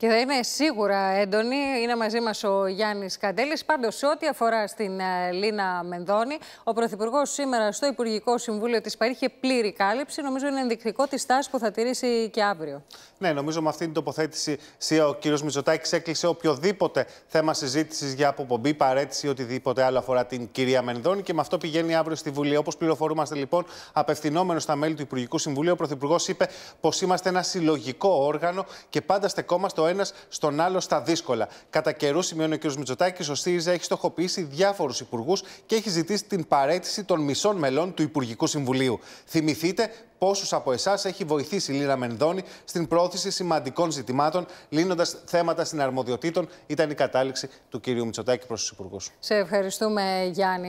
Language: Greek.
Και θα είναι σίγουρα έντονη. Είναι μαζί μας ο Γιάννης Καντέλης. Πάντως, σε ό,τι αφορά στην ε, Λίνα Μενδώνη, ο Πρωθυπουργός σήμερα στο Υπουργικό Συμβούλιο της παρήχε πλήρη κάλυψη. Νομίζω είναι ενδεικτικό τη στάση που θα τηρήσει και αύριο. Ναι, νομίζω με αυτή την τοποθέτηση, ο κ. Μιζωτάκη έκλεισε οποιοδήποτε θέμα συζήτησης για αποπομπή, παρέτηση οτιδήποτε άλλο αφορά την κυρία Μενδώνη. Και με αυτό πηγαίνει αύριο στη Βουλή. Όπως πληροφορούμαστε λοιπόν, απευθυνόμενος στα μέλη του Υπουργικού Συμβουλίου, ο Πρωθυπουργός είπε πως είμαστε ένα συλλογικό όργανο και πάντα στεκόμαστε ο ένας στον άλλο στα δύσκολα. Κατά καιρούς, σημειώνει ο κ. Μητσοτάκης, ο ΣΥΡΙΖΑ έχει στοχοποιήσει διάφορους υπουργούς και έχει ζητήσει την παρέτηση των μισών μελών του Υπουργικού Συμβουλίου. Θυμηθείτε πόσους από εσάς έχει βοηθήσει η Λίνα Μενδώνη στην πρόθεση σημαντικών ζητημάτων, λύνοντας θέματα συναρμοδιοτήτων, ήταν η κατάληξη του κ. Μητσοτάκη προς τους υπουργούς. Σε ευχαριστούμε, Γιάννη.